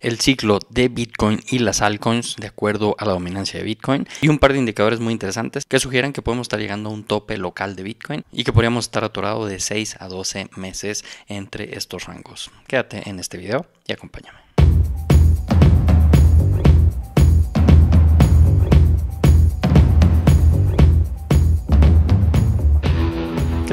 el ciclo de Bitcoin y las altcoins de acuerdo a la dominancia de Bitcoin y un par de indicadores muy interesantes que sugieren que podemos estar llegando a un tope local de Bitcoin y que podríamos estar atorado de 6 a 12 meses entre estos rangos. Quédate en este video y acompáñame.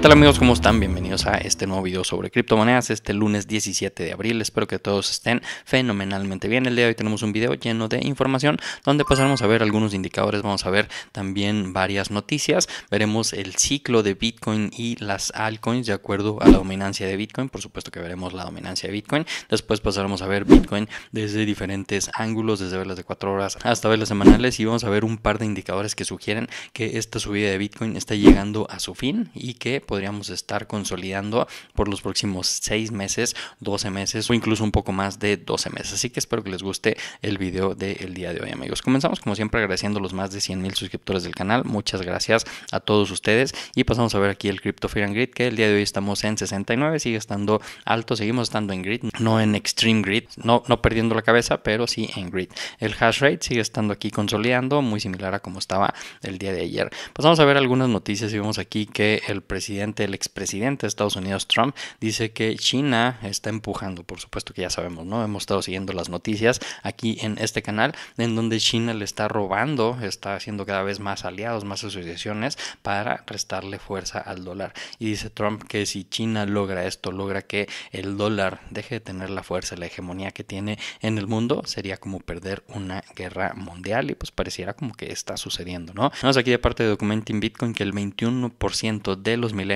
¡Hola amigos? ¿Cómo están? Bienvenidos a este nuevo video sobre criptomonedas este lunes 17 de abril. Espero que todos estén fenomenalmente bien. El día de hoy tenemos un video lleno de información donde pasaremos a ver algunos indicadores, vamos a ver también varias noticias, veremos el ciclo de Bitcoin y las altcoins de acuerdo a la dominancia de Bitcoin. Por supuesto que veremos la dominancia de Bitcoin. Después pasaremos a ver Bitcoin desde diferentes ángulos, desde velas de 4 horas hasta velas semanales y vamos a ver un par de indicadores que sugieren que esta subida de Bitcoin está llegando a su fin y que pues, podríamos estar consolidando por los próximos 6 meses, 12 meses o incluso un poco más de 12 meses. Así que espero que les guste el video del día de hoy, amigos. Comenzamos como siempre agradeciendo los más de 100 mil suscriptores del canal. Muchas gracias a todos ustedes. Y pasamos a ver aquí el Crypto Fear and Grid, que el día de hoy estamos en 69, sigue estando alto, seguimos estando en grid, no en extreme grid, no, no perdiendo la cabeza, pero sí en grid. El hash rate sigue estando aquí consolidando, muy similar a como estaba el día de ayer. Pasamos a ver algunas noticias y vemos aquí que el presidente el expresidente de Estados Unidos, Trump, dice que China está empujando, por supuesto que ya sabemos, ¿no? Hemos estado siguiendo las noticias aquí en este canal, en donde China le está robando, está haciendo cada vez más aliados, más asociaciones para restarle fuerza al dólar. Y dice Trump que si China logra esto, logra que el dólar deje de tener la fuerza, la hegemonía que tiene en el mundo, sería como perder una guerra mundial y pues pareciera como que está sucediendo, ¿no? Vamos aquí de parte de Documenting Bitcoin que el 21% de los milenios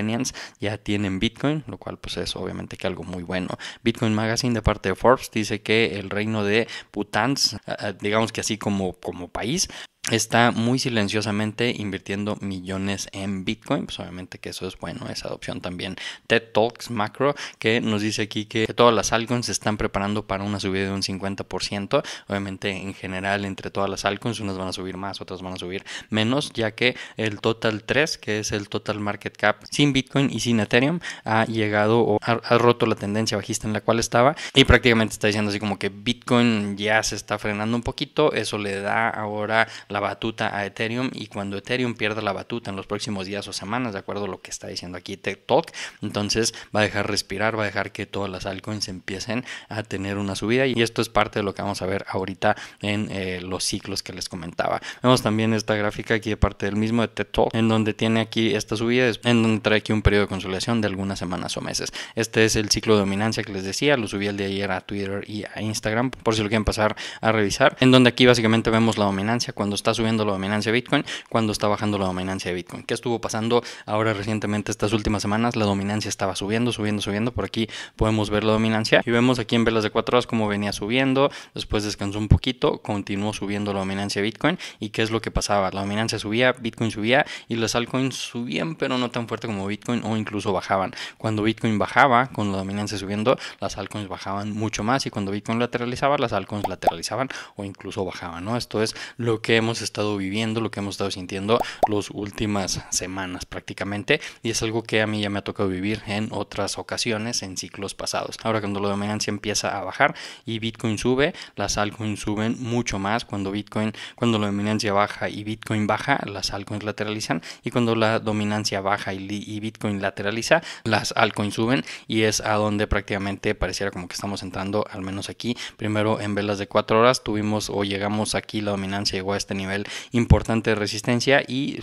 ya tienen Bitcoin, lo cual pues es obviamente que algo muy bueno. Bitcoin Magazine de parte de Forbes dice que el reino de butans eh, eh, digamos que así como, como país, está muy silenciosamente invirtiendo millones en Bitcoin. Pues obviamente que eso es bueno, esa adopción también. TED Talks Macro, que nos dice aquí que, todas las altcoins se están preparando para una subida de un 50%. Obviamente, en general, entre todas las altcoins, unas van a subir más, otras van a subir menos, ya que el Total 3, que es el Total Market Cap sin Bitcoin y sin Ethereum, ha llegado o ha, ha roto la tendencia bajista en la cual estaba y prácticamente está diciendo así como que Bitcoin ya se está frenando un poquito. Eso le da ahora la batuta a Ethereum y cuando Ethereum pierda la batuta en los próximos días o semanas, de acuerdo a lo que está diciendo aquí TED Talk, entonces va a dejar respirar, va a dejar que todas las altcoins empiecen a tener una subida y esto es parte de lo que vamos a ver ahorita en eh, los ciclos que les comentaba. Vemos también esta gráfica aquí de parte del mismo de TED en donde tiene aquí esta subida, en donde trae aquí un periodo de consolidación de algunas semanas o meses. Este es el ciclo de dominancia que les decía, lo subí el de ayer a Twitter y a Instagram, por si lo quieren pasar a revisar, en donde aquí básicamente vemos la dominancia cuando está subiendo la dominancia de Bitcoin, cuando está bajando la dominancia de Bitcoin. ¿Qué estuvo pasando ahora recientemente estas últimas semanas? La dominancia estaba subiendo, subiendo, subiendo. Por aquí podemos ver la dominancia y vemos aquí en velas de 4 horas cómo venía subiendo, después descansó un poquito, continuó subiendo la dominancia de Bitcoin y qué es lo que pasaba. La dominancia subía, Bitcoin subía y las altcoins subían, pero no tan fuerte como Bitcoin o incluso bajaban. Cuando Bitcoin bajaba, con la dominancia subiendo, las altcoins bajaban mucho más y cuando Bitcoin lateralizaba, las altcoins lateralizaban o incluso bajaban, ¿no? Esto es lo que hemos estado viviendo, lo que hemos estado sintiendo las últimas semanas prácticamente. Y es algo que a mí ya me ha tocado vivir en otras ocasiones, en ciclos pasados. Ahora cuando la dominancia empieza a bajar y Bitcoin sube, las altcoins suben mucho más. Cuando Bitcoin, cuando la dominancia baja y Bitcoin baja, las altcoins lateralizan. Y cuando la dominancia baja y, Bitcoin lateraliza, las altcoins suben. Y es a donde prácticamente pareciera como que estamos entrando, al menos aquí. Primero en velas de 4 horas tuvimos o llegamos aquí, la dominancia llegó a este nivel importante de resistencia y,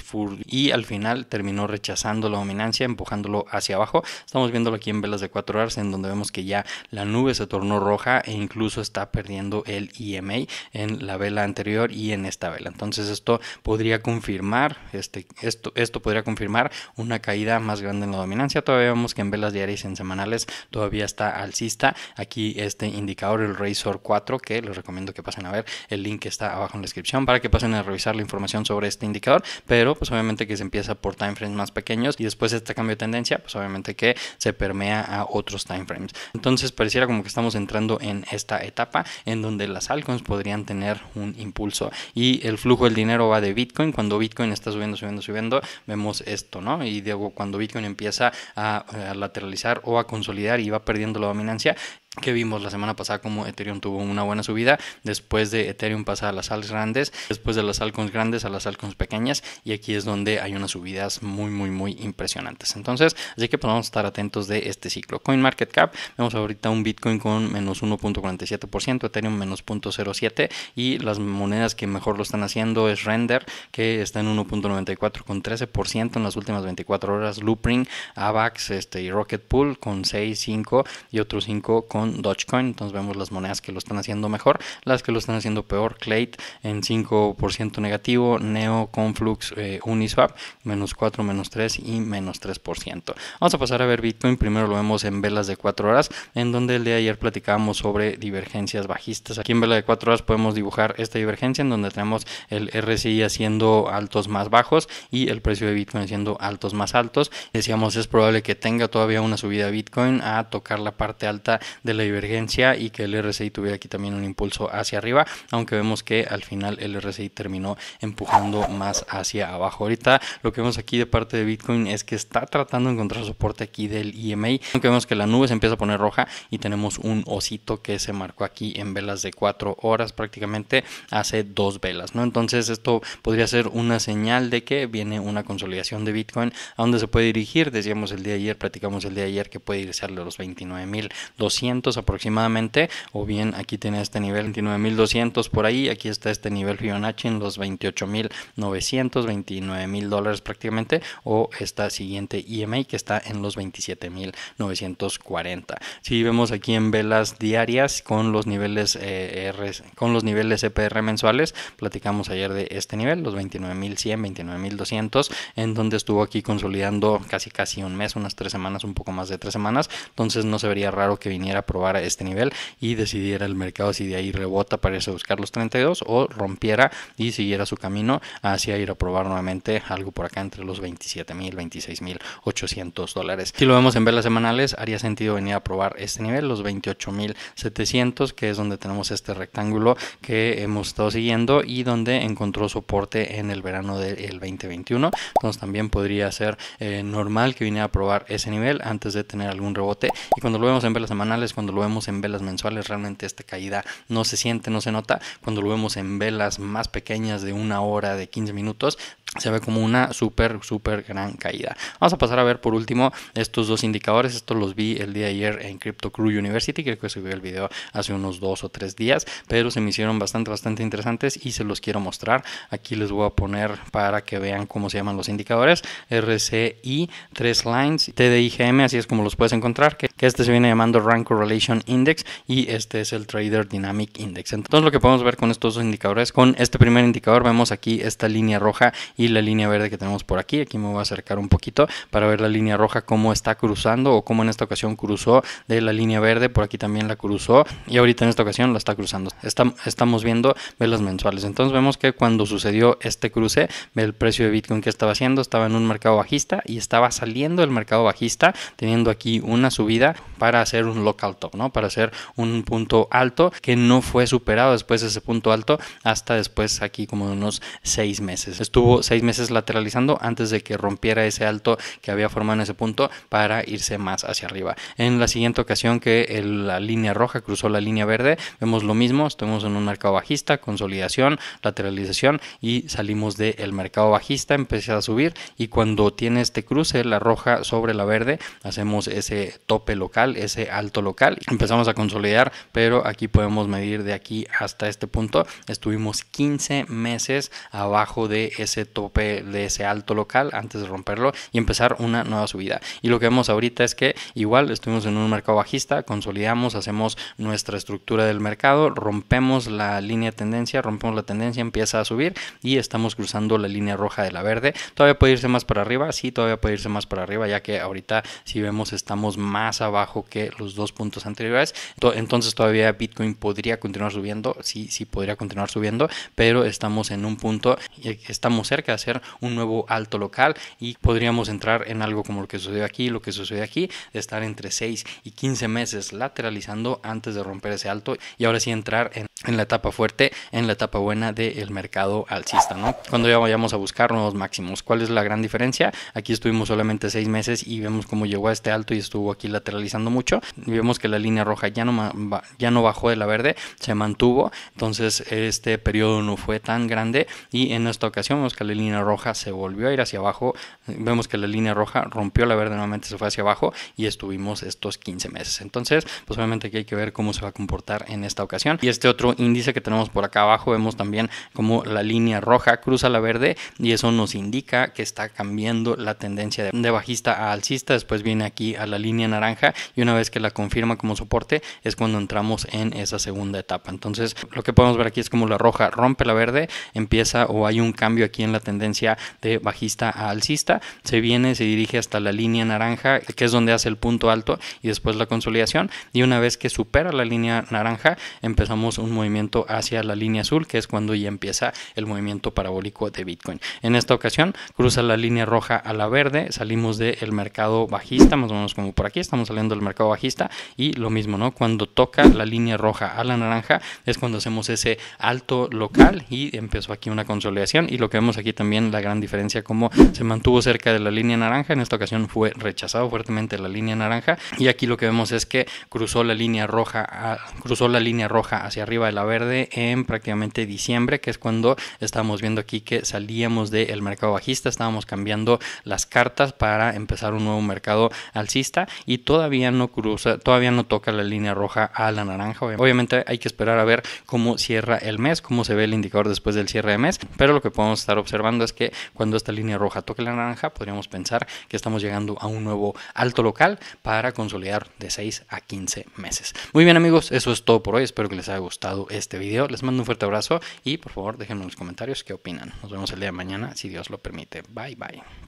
y al final terminó rechazando la dominancia, empujándolo hacia abajo. Estamos viéndolo aquí en velas de 4 horas, en donde vemos que ya la nube se tornó roja e incluso está perdiendo el EMA en la vela anterior y en esta vela. Entonces esto podría confirmar, este, esto, esto podría confirmar una caída más grande en la dominancia. Todavía vemos que en velas diarias y en semanales todavía está alcista. Aquí este indicador, el Razor 4, que les recomiendo que pasen a ver. El link está abajo en la descripción para que pasen a revisar la información sobre este indicador, pero pues obviamente que se empieza por timeframes más pequeños y después este cambio de tendencia, pues obviamente que se permea a otros timeframes. Entonces pareciera como que estamos entrando en esta etapa en donde las altcoins podrían tener un impulso y el flujo del dinero va de Bitcoin, cuando Bitcoin está subiendo, subiendo, subiendo, vemos esto, ¿no? Y digo, cuando Bitcoin empieza a eh, lateralizar o a consolidar y va perdiendo la dominancia, que vimos la semana pasada como Ethereum tuvo una buena subida, después de Ethereum pasa a las sals grandes, después de las altcoins grandes a las altcoins pequeñas y aquí es donde hay unas subidas muy muy muy impresionantes. Entonces, así que podemos pues, estar atentos de este ciclo. CoinMarketCap, vemos ahorita un Bitcoin con menos 1.47%, Ethereum menos 0.07 y las monedas que mejor lo están haciendo es Render que está en 1.94 con 13% en las últimas 24 horas, Loopring, Avax este, y Rocket Pool con 6, 5 y otros 5 con Dogecoin, entonces vemos las monedas que lo están haciendo mejor, las que lo están haciendo peor, Clate en 5% negativo, Neo, Conflux, eh, Uniswap, menos 4, menos 3 y menos 3%. Vamos a pasar a ver Bitcoin, primero lo vemos en velas de 4 horas, en donde el día de ayer platicábamos sobre divergencias bajistas. Aquí en vela de 4 horas podemos dibujar esta divergencia en donde tenemos el RSI haciendo altos más bajos y el precio de Bitcoin haciendo altos más altos. Decíamos es probable que tenga todavía una subida Bitcoin a tocar la parte alta del la divergencia y que el RSI tuviera aquí también un impulso hacia arriba, aunque vemos que al final el RSI terminó empujando más hacia abajo. Ahorita lo que vemos aquí de parte de Bitcoin es que está tratando de encontrar soporte aquí del EMA, aunque vemos que la nube se empieza a poner roja y tenemos un osito que se marcó aquí en velas de 4 horas prácticamente hace dos velas, ¿no? Entonces esto podría ser una señal de que viene una consolidación de Bitcoin a donde se puede dirigir, decíamos el día de ayer, platicamos el día de ayer que puede irse a los 29.200 aproximadamente, o bien aquí tiene este nivel 29.200 por ahí, aquí está este nivel Fibonacci en los 28.900, 29.000 dólares prácticamente, o esta siguiente EMA que está en los 27.940. Si vemos aquí en velas diarias con los niveles eh, con los niveles EPR mensuales, platicamos ayer de este nivel, los 29.100, 29.200, en donde estuvo aquí consolidando casi casi un mes, unas tres semanas, un poco más de tres semanas, entonces no se vería raro que viniera probar este nivel y decidiera el mercado si de ahí rebota para irse a buscar los 32 o rompiera y siguiera su camino hacia ir a probar nuevamente algo por acá entre los 27 mil, 26 mil 800 dólares. Si lo vemos en velas semanales, haría sentido venir a probar este nivel, los 28 mil 700, que es donde tenemos este rectángulo que hemos estado siguiendo y donde encontró soporte en el verano del 2021. Entonces también podría ser eh, normal que viniera a probar ese nivel antes de tener algún rebote. Y cuando lo vemos en velas semanales, cuando lo vemos en velas mensuales, realmente esta caída no se siente, no se nota. Cuando lo vemos en velas más pequeñas de una hora, de 15 minutos, se ve como una súper, súper gran caída. Vamos a pasar a ver por último estos dos indicadores. Estos los vi el día de ayer en Crypto Crew University. Creo que subí el video hace unos dos o tres días, pero se me hicieron bastante, bastante interesantes y se los quiero mostrar. Aquí les voy a poner para que vean cómo se llaman los indicadores. RCI, tres lines, TDIGM, así es como los puedes encontrar, que este se viene llamando Rank Correlation Index y este es el Trader Dynamic Index. Entonces lo que podemos ver con estos dos indicadores, con este primer indicador vemos aquí esta línea roja y la línea verde que tenemos por aquí. Aquí me voy a acercar un poquito para ver la línea roja cómo está cruzando o cómo en esta ocasión cruzó de la línea verde. Por aquí también la cruzó y ahorita en esta ocasión la está cruzando. estamos viendo velas mensuales. Entonces vemos que cuando sucedió este cruce, el precio de Bitcoin que estaba haciendo estaba en un mercado bajista y estaba saliendo del mercado bajista teniendo aquí una subida para hacer un local top, ¿no? Para hacer un punto alto que no fue superado después de ese punto alto hasta después aquí como unos seis meses. Estuvo seis meses lateralizando antes de que rompiera ese alto que había formado en ese punto para irse más hacia arriba. En la siguiente ocasión que la línea roja cruzó la línea verde, vemos lo mismo, estamos en un mercado bajista, consolidación, lateralización y salimos del el mercado bajista, empecé a subir y cuando tiene este cruce, la roja sobre la verde, hacemos ese tope local, ese alto local, empezamos a consolidar, pero aquí podemos medir de aquí hasta este punto, estuvimos 15 meses abajo de ese tope de ese alto local antes de romperlo y empezar una nueva subida. Y lo que vemos ahorita es que igual estuvimos en un mercado bajista, consolidamos, hacemos nuestra estructura del mercado, rompemos la línea de tendencia, rompemos la tendencia, empieza a subir y estamos cruzando la línea roja de la verde. Todavía puede irse más para arriba, sí, todavía puede irse más para arriba, ya que ahorita si vemos estamos más abajo que los dos puntos anteriores. Entonces todavía Bitcoin podría continuar subiendo, sí, sí podría continuar subiendo, pero estamos en un punto, eh, estamos cerca que hacer un nuevo alto local y podríamos entrar en algo como lo que sucedió aquí, lo que sucede aquí, de estar entre 6 y 15 meses lateralizando antes de romper ese alto y ahora sí entrar en en la etapa fuerte, en la etapa buena del mercado alcista, ¿no? Cuando ya vayamos a buscar nuevos máximos. ¿Cuál es la gran diferencia? Aquí estuvimos solamente seis meses y vemos cómo llegó a este alto y estuvo aquí lateralizando mucho. vemos que la línea roja ya no, ya no bajó de la verde, se mantuvo. Entonces este periodo no fue tan grande y en esta ocasión vemos que la línea roja se volvió a ir hacia abajo. Vemos que la línea roja rompió la verde nuevamente, se fue hacia abajo y estuvimos estos 15 meses. Entonces, pues obviamente aquí hay que ver cómo se va a comportar en esta ocasión. Y este otro índice que tenemos por acá abajo, vemos también como la línea roja cruza la verde y eso nos indica que está cambiando la tendencia de, bajista a alcista. Después viene aquí a la línea naranja y una vez que la confirma como soporte es cuando entramos en esa segunda etapa. Entonces lo que podemos ver aquí es como la roja rompe la verde, empieza o hay un cambio aquí en la tendencia de bajista a alcista, se viene, se dirige hasta la línea naranja que es donde hace el punto alto y después la consolidación y una vez que supera la línea naranja empezamos un movimiento hacia la línea azul, que es cuando ya empieza el movimiento parabólico de Bitcoin. En esta ocasión cruza la línea roja a la verde, salimos del mercado bajista, más o menos como por aquí, estamos saliendo del mercado bajista y lo mismo, ¿no? Cuando toca la línea roja a la naranja es cuando hacemos ese alto local y empezó aquí una consolidación y lo que vemos aquí también la gran diferencia como se mantuvo cerca de la línea naranja, en esta ocasión fue rechazado fuertemente la línea naranja y aquí lo que vemos es que cruzó la línea roja, cruzó la línea roja hacia arriba la Verde en prácticamente diciembre, que es cuando estamos viendo aquí que salíamos del mercado bajista, estábamos cambiando las cartas para empezar un nuevo mercado alcista y todavía no cruza, todavía no toca la línea roja a la naranja. Obviamente hay que esperar a ver cómo cierra el mes, cómo se ve el indicador después del cierre de mes, pero lo que podemos estar observando es que cuando esta línea roja toque la naranja, podríamos pensar que estamos llegando a un nuevo alto local para consolidar de 6 a 15 meses. Muy bien amigos, eso es todo por hoy, espero que les haya gustado este video. Les mando un fuerte abrazo y por favor déjenme en los comentarios qué opinan. Nos vemos el día de mañana si Dios lo permite. Bye bye.